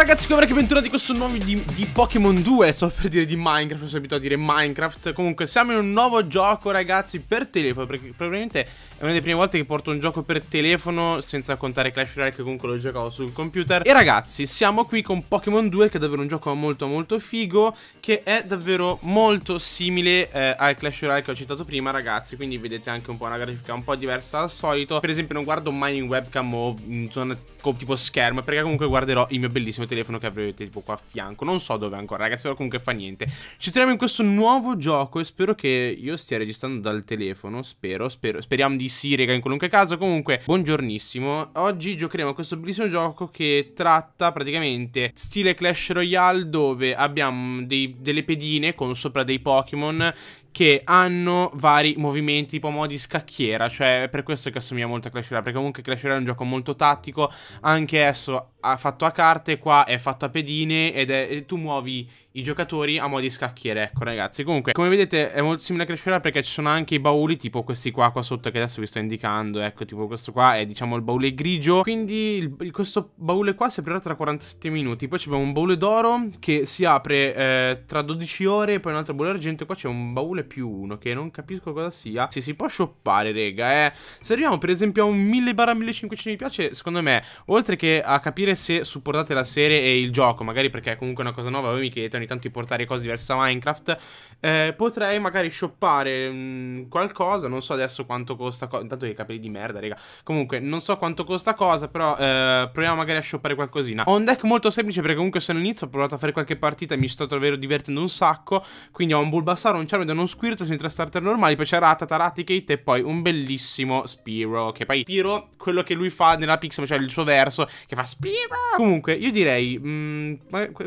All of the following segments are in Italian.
ragazzi, come che bentornati questo nuovo di, di Pokémon 2 Sto per dire di Minecraft, sono abituato a dire Minecraft Comunque, siamo in un nuovo gioco, ragazzi, per telefono Perché probabilmente è una delle prime volte che porto un gioco per telefono Senza contare Clash Royale, che comunque lo giocavo sul computer E ragazzi, siamo qui con Pokémon 2 Che è davvero un gioco molto molto figo Che è davvero molto simile eh, al Clash Royale che ho citato prima, ragazzi Quindi vedete anche un po' una grafica un po' diversa dal solito Per esempio non guardo mai in webcam o in zona tipo schermo Perché comunque guarderò il mio bellissimo telefono che avrete tipo qua a fianco. Non so dove ancora, ragazzi, però comunque fa niente. Ci troviamo in questo nuovo gioco e spero che io stia registrando dal telefono. Spero, spero. Speriamo di sì, rega, in qualunque caso. Comunque, buongiornissimo. Oggi giocheremo a questo bellissimo gioco che tratta praticamente stile Clash Royale dove abbiamo dei, delle pedine con sopra dei Pokémon che hanno vari movimenti tipo modi scacchiera, cioè è per questo che assomiglia molto a Clash Royale, perché comunque Clash Royale è un gioco molto tattico, anche esso ha fatto a carte, qua è fatto a pedine ed è, tu muovi i giocatori a mo' di scacchiere. Ecco, ragazzi. Comunque, come vedete, è molto simile a Crash Royale perché ci sono anche i bauli, tipo questi qua qua sotto che adesso vi sto indicando. Ecco, tipo questo qua è, diciamo, il baule grigio. Quindi il, questo baule qua si aprirà tra 47 minuti. Poi abbiamo un baule d'oro che si apre eh, tra 12 ore. Poi un altro baule argento. Qua c'è un baule più uno che non capisco cosa sia. Si, si può shoppare, rega. Eh. Se arriviamo, per esempio, a un 1000 barra 1500 mi piace, secondo me, oltre che a capire se supportate la serie e il gioco, magari perché è comunque una cosa nuova, voi mi chiedete ogni tanto portare cose diverse a Minecraft. Eh, potrei magari shoppare mh, mm, qualcosa, non so adesso quanto costa. Co- intanto che capelli di merda, raga. Comunque, non so quanto costa cosa, però eh, proviamo magari a shoppare qualcosina. Ho un deck molto semplice perché comunque se non inizio ho provato a fare qualche partita e mi sto davvero divertendo un sacco. Quindi ho un Bulbasaur, un Charmander, uno Squirtle, sono i tre starter normali, poi c'è Ratata, Raticate e poi un bellissimo Spiro. Che poi Spiro, quello che lui fa nella Pixel, cioè il suo verso, che fa Spiro. Comunque, io direi... Mh, mm,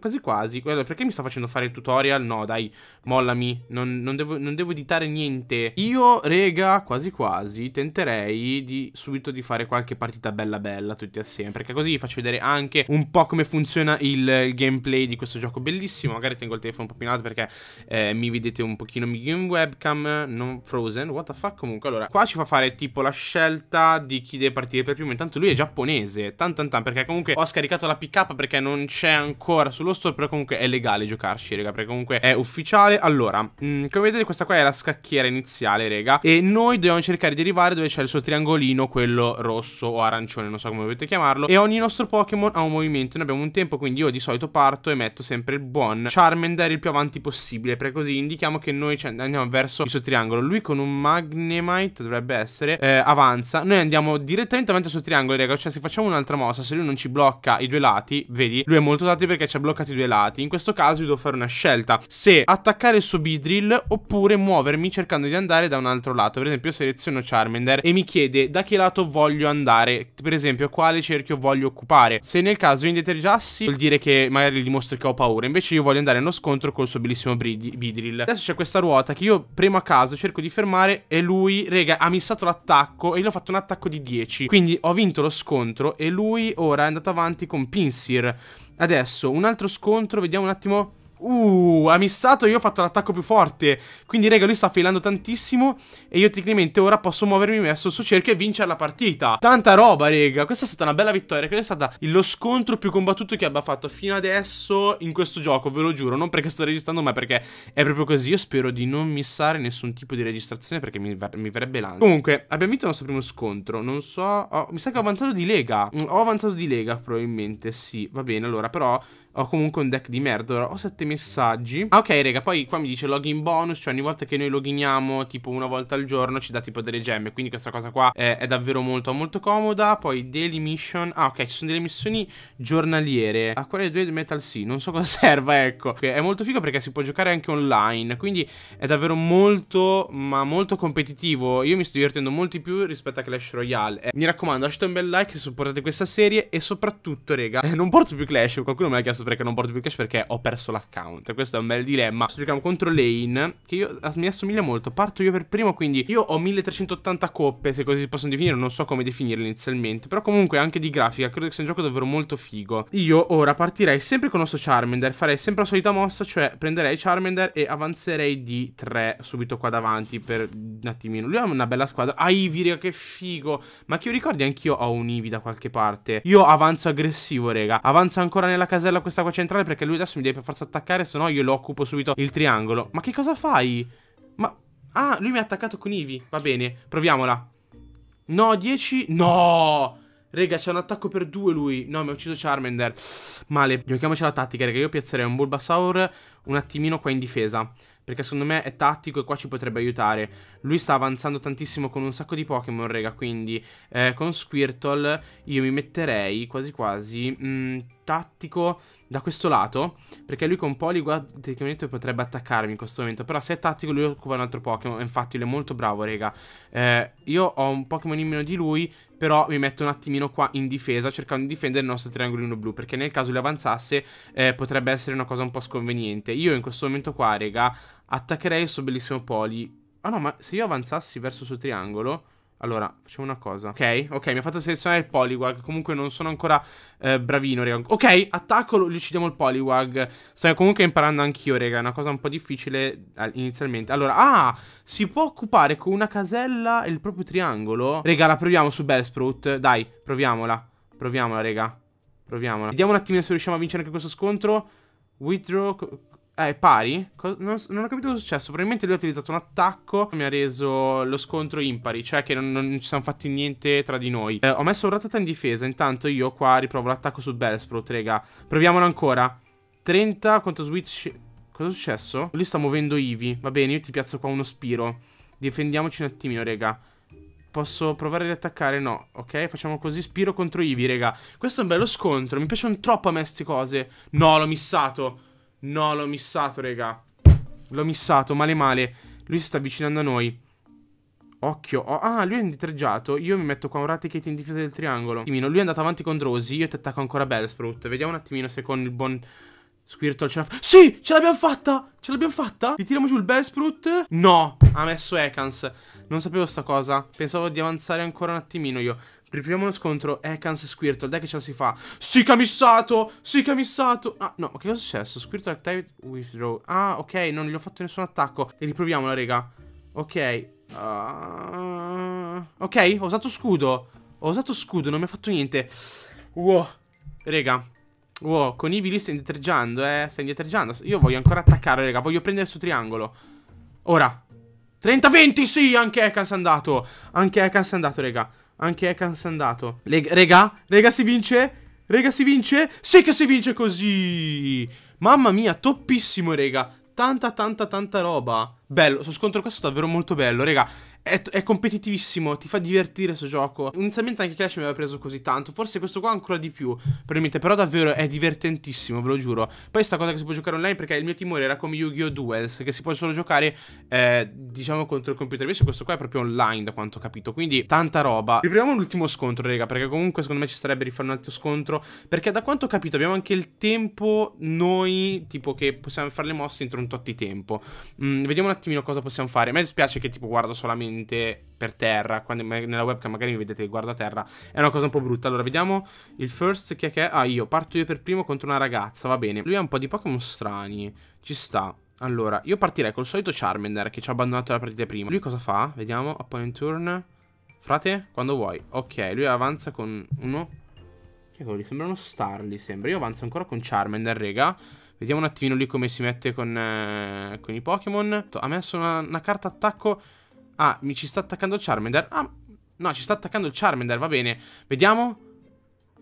quasi quasi, perché mi sta facendo fare il tutorial. No, dai, mollami. Non, non, devo, non devo editare niente. Io, rega, quasi quasi, tenterei di subito di fare qualche partita bella bella tutti assieme. Perché così vi faccio vedere anche un po' come funziona il, il gameplay di questo gioco bellissimo. Magari tengo il telefono un po' più in alto perché eh, mi vedete un pochino meglio in webcam. Non frozen. What the fuck? Comunque, allora, qua ci fa fare tipo la scelta di chi deve partire per primo. Intanto lui è giapponese. Tan tan tan. Perché comunque ho scaricato la pick up perché non c'è ancora sullo store. Però comunque è legale giocarci, raga, perché comunque è ufficiale. Allora, mh, mm, come vedete questa qua è la scacchiera iniziale, raga, e noi dobbiamo cercare di arrivare dove c'è il suo triangolino, quello rosso o arancione, non so come volete chiamarlo, e ogni nostro Pokémon ha un movimento, Noi abbiamo un tempo, quindi io di solito parto e metto sempre il buon Charmander il più avanti possibile, perché così indichiamo che noi cioè, andiamo verso il suo triangolo. Lui con un Magnemite dovrebbe essere, eh, avanza, noi andiamo direttamente avanti al suo triangolo, raga, cioè se facciamo un'altra mossa, se lui non ci blocca i due lati, vedi, lui è molto dato perché ci ha bloccato i due lati, in questo caso caso io devo fare una scelta. Se attaccare il suo b oppure muovermi cercando di andare da un altro lato. Per esempio io seleziono Charmander e mi chiede da che lato voglio andare. Per esempio quale cerchio voglio occupare. Se nel caso io indietreggiassi vuol dire che magari gli mostro che ho paura. Invece io voglio andare nello scontro col suo bellissimo b Adesso c'è questa ruota che io premo a caso, cerco di fermare e lui, rega, ha missato l'attacco e gli ho fatto un attacco di 10. Quindi ho vinto lo scontro e lui ora è andato avanti con Pinsir. Adesso, un altro scontro, vediamo un attimo Uh, ha missato e io ho fatto l'attacco più forte. Quindi, raga, lui sta failando tantissimo. E io tecnicamente ora posso muovermi messo su cerchio e vincere la partita. Tanta roba, raga. Questa è stata una bella vittoria. Credo è stato lo scontro più combattuto che abbia fatto fino adesso in questo gioco, ve lo giuro. Non perché sto registrando, ma perché è proprio così. Io spero di non missare nessun tipo di registrazione perché mi, mi verrebbe l'anno. Comunque, abbiamo vinto il nostro primo scontro. Non so. Oh, mi sa che ho avanzato di lega. Mm, ho avanzato di lega, probabilmente. Sì, va bene. Allora, però ho comunque un deck di merda. Allora, ho 7 messaggi. Ah, ok, raga, poi qua mi dice login bonus, cioè ogni volta che noi loginiamo, tipo una volta al giorno, ci dà tipo delle gemme. Quindi questa cosa qua è, è davvero molto, molto comoda. Poi daily mission. Ah, ok, ci sono delle missioni giornaliere. A quale due Metal Sea, non so cosa serva, ecco. È molto figo perché si può giocare anche online, quindi è davvero molto, ma molto competitivo. Io mi sto divertendo molto di più rispetto a Clash Royale. Eh, mi raccomando, lasciate un bel like se supportate questa serie e soprattutto, raga, non porto più Clash, qualcuno me l'ha chiesto perché non porto più cash perché ho perso l'account. Questo è un bel dilemma. Giochiamo contro Lane, che io, mi assomiglia molto. Parto io per primo, quindi io ho 1380 coppe, se così si possono definire. Non so come definirle inizialmente. Però comunque anche di grafica, credo che sia un gioco davvero molto figo. Io ora partirei sempre con il nostro Charmander. Farei sempre la solita mossa, cioè prenderei Charmander e avanzerei di 3 subito qua davanti per un attimino. Lui ha una bella squadra. Ah, Ivy, raga, che figo. Ma che io ricordi, anch'io ho un Ivy da qualche parte. Io avanzo aggressivo, raga. Avanza ancora nella casella questa sta qua centrale perché lui adesso mi deve per forza attaccare, se no io lo occupo subito il triangolo. Ma che cosa fai? Ma... Ah, lui mi ha attaccato con Ivi. Va bene, proviamola. No, 10... No! Rega, c'è un attacco per due lui. No, mi ha ucciso Charmander. Male. Giochiamoci la tattica, raga. Io piazzerei un Bulbasaur un attimino qua in difesa perché secondo me è tattico e qua ci potrebbe aiutare. Lui sta avanzando tantissimo con un sacco di Pokémon, raga, quindi eh, con Squirtle io mi metterei quasi quasi mh, mm, tattico da questo lato, perché lui con Poliwag tecnicamente potrebbe attaccarmi in questo momento, però se è tattico lui occupa un altro Pokémon, infatti lui è molto bravo, raga. Eh, io ho un Pokémon in meno di lui, però mi metto un attimino qua in difesa cercando di difendere il nostro triangolino blu perché nel caso le avanzasse eh, potrebbe essere una cosa un po' sconveniente. Io in questo momento qua, raga, attaccherei il suo bellissimo poli. Ah oh no, ma se io avanzassi verso il suo triangolo... Allora, facciamo una cosa. Ok, ok, mi ha fatto selezionare il Poliwag. Comunque non sono ancora eh, bravino, raga. Ok, attacco, gli uccidiamo il Poliwag. Sto comunque imparando anch'io, raga. È una cosa un po' difficile eh, inizialmente. Allora, ah, si può occupare con una casella il proprio triangolo? Raga, la proviamo su Bellsprout. Dai, proviamola. Proviamola, raga. Proviamola. Vediamo un attimino se riusciamo a vincere anche questo scontro. Withdraw eh, pari? Co- non, non, ho capito cosa è successo. Probabilmente lui ha utilizzato un attacco. che Mi ha reso lo scontro impari. Cioè che non, non ci siamo fatti niente tra di noi. Eh, ho messo un ratata in difesa. Intanto io qua riprovo l'attacco su Bellsprout, raga. Proviamolo ancora. 30 contro Switch. Cosa è successo? Lui sta muovendo Ivi. Va bene, io ti piazzo qua uno Spiro. Difendiamoci un attimino, raga. Posso provare a riattaccare? No, ok? Facciamo così, Spiro contro Ivi, raga. Questo è un bello scontro, mi piacciono troppo a me queste cose. No, l'ho missato. No, l'ho missato, raga. L'ho missato, male male. Lui si sta avvicinando a noi. Occhio. Oh, ah, lui è indietreggiato. Io mi metto qua un raticate in difesa del triangolo. Timino, lui è andato avanti con Drosi. Io ti attacco ancora Bellsprout. Vediamo un attimino se con il buon... Squirtle ce la fa. Sì, ce l'abbiamo fatta! Ce l'abbiamo fatta? Gli tiriamo giù il Bellsprout? No, ha messo Ekans. Non sapevo sta cosa. Pensavo di avanzare ancora un attimino io. Reprimiamo lo scontro Ekans e Squirtle. Dai che ce la si fa. Sì, camissato! Sì, camissato! Ah, no, ma che cosa è successo? Squirtle Activate Withdraw. Ah, ok, non gli ho fatto nessun attacco. E riproviamo raga. Ok. Uh... Ok, ho usato scudo. Ho usato scudo, non mi ha fatto niente. Wow. Raga, Wow, con Ivy lì stai indietreggiando, eh. Stai indietreggiando. Io voglio ancora attaccare, raga. Voglio prendere il suo triangolo. Ora. 30-20, sì, anche Ekans è andato. Anche Ekans è andato, raga. Anche Ekans è andato. Le- rega, rega si vince? Rega si vince? Sì che si vince così! Mamma mia, toppissimo, rega. Tanta, tanta, tanta roba. Bello, questo scontro questo è davvero molto bello, rega è, è, competitivissimo, ti fa divertire questo gioco. Inizialmente anche Clash mi aveva preso così tanto, forse questo qua ancora di più, probabilmente, però davvero è divertentissimo, ve lo giuro. Poi sta cosa che si può giocare online perché il mio timore era come Yu-Gi-Oh! Duels, che si può solo giocare, eh, diciamo, contro il computer. Invece questo qua è proprio online, da quanto ho capito, quindi tanta roba. Riproviamo l'ultimo scontro, raga, perché comunque secondo me ci sarebbe di fare un altro scontro, perché da quanto ho capito abbiamo anche il tempo noi, tipo, che possiamo fare le mosse entro un tot di tempo. Mm, vediamo un attimino cosa possiamo fare. A me dispiace che tipo guardo solamente veramente per terra, quando nella webcam magari mi vedete che guardo a terra, è una cosa un po' brutta. Allora, vediamo il first, chi è che è? Ah, io, parto io per primo contro una ragazza, va bene. Lui ha un po' di Pokémon strani, ci sta. Allora, io partirei col solito Charmander che ci ha abbandonato la partita prima. Lui cosa fa? Vediamo, opponent turn. Frate, quando vuoi. Ok, lui avanza con uno... Che quello lì? Sembra uno star sembra. Io avanzo ancora con Charmander, rega. Vediamo un attimino lì come si mette con, eh, con i Pokémon. Ha messo una, una carta attacco Ah, mi ci sta attaccando il Charmander. Ah, no, ci sta attaccando il Charmander, va bene. Vediamo.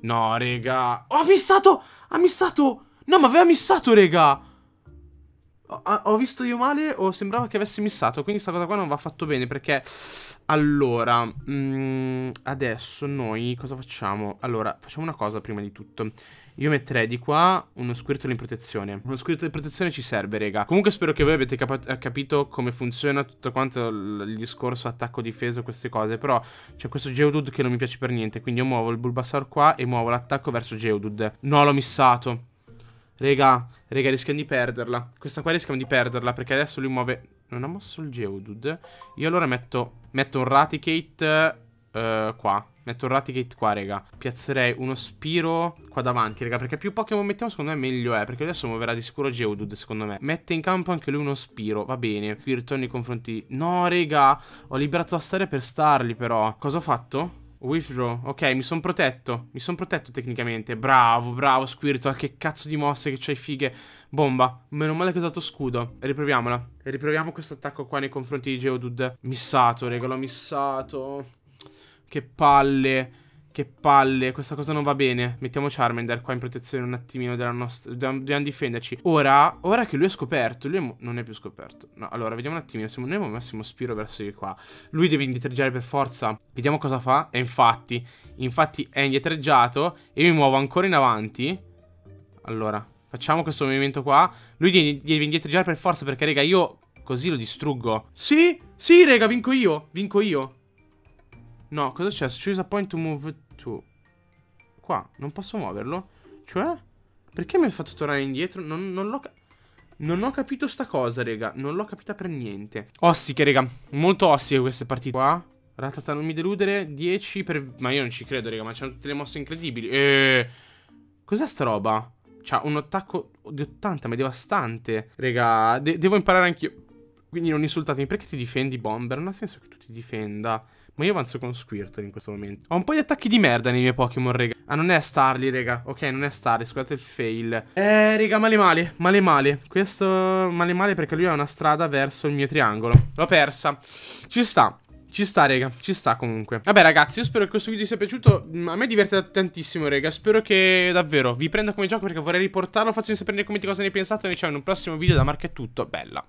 No, raga. Oh, ha missato! Ha missato! No, ma aveva missato, rega! Ho, ho visto io male o sembrava che avesse missato, quindi sta cosa qua non va affatto bene, perché... Allora, mh, mm, adesso noi cosa facciamo? Allora, facciamo una cosa prima di tutto. Io metterei di qua uno squirtolo in protezione. Uno squirtolo in protezione ci serve, rega. Comunque spero che voi abbiate cap eh, capito come funziona tutto quanto il discorso attacco-difesa, queste cose. Però c'è questo Geodude che non mi piace per niente. Quindi io muovo il Bulbasaur qua e muovo l'attacco verso Geodude. No, l'ho missato. Rega, rega, rischiamo di perderla. Questa qua rischiamo di perderla perché adesso lui muove... Non ha mosso il Geodude. Io allora metto, metto un Raticate eh, qua. Metto un Raticate qua, raga. Piazzerei uno Spiro qua davanti, raga. Perché più Pokémon mettiamo, secondo me, meglio è. Perché adesso muoverà di sicuro Geodude, secondo me. Mette in campo anche lui uno Spiro. Va bene. Qui ritorno nei confronti. No, raga. Ho liberato la stare per starli, però. Cosa ho fatto? Withdraw, ok, mi sono protetto. Mi sono protetto tecnicamente. Bravo, bravo, Squirtle. Che cazzo di mosse che c'hai fighe. Bomba. Meno male che ho usato scudo. Riproviamola. Riproviamo questo attacco qua nei confronti di Geodude. Missato, regalo, missato. Che palle. Che palle, questa cosa non va bene. Mettiamo Charmander qua in protezione un attimino della nostra... Dobbiamo difenderci. Ora, ora che lui è scoperto, lui è non è più scoperto. No, allora, vediamo un attimino. Se noi massimo Spiro verso di qua. Lui deve indietreggiare per forza. Vediamo cosa fa. E infatti, infatti è indietreggiato. E mi muovo ancora in avanti. Allora, facciamo questo movimento qua. Lui deve indietreggiare per forza perché, raga, io così lo distruggo. Sì, sì, raga, vinco io, vinco io. No, cosa c'è? Choose a point to move to. Qua, non posso muoverlo? Cioè? Perché mi ha fatto tornare indietro? Non, non l'ho... Non ho capito sta cosa, raga. Non l'ho capita per niente. Ossiche, raga. Molto ossiche queste partite qua. Ratata, non mi deludere. 10 per... Ma io non ci credo, raga. Ma c'hanno tutte le mosse incredibili. E... Eh, cos'è sta roba? C'ha un attacco di 80, ma è devastante. Raga, de devo imparare anch'io. Quindi non insultatemi. Perché ti difendi, Bomber? Non ha senso che tu ti difenda. Ma io avanzo con Squirtle in questo momento. Ho un po' di attacchi di merda nei miei Pokémon, raga. Ah, non è Starly, raga. Ok, non è Starly, scusate il fail. Eh, raga, male male, male male. Questo male male perché lui ha una strada verso il mio triangolo. L'ho persa. Ci sta. Ci sta, raga, ci sta comunque. Vabbè, ragazzi, io spero che questo video vi sia piaciuto. Mm, a me diverte tantissimo, raga. Spero che davvero vi prenda come gioco perché vorrei riportarlo. Fatemi sapere nei commenti cosa ne pensate. Noi ci vediamo in un prossimo video da Marca è tutto. Bella.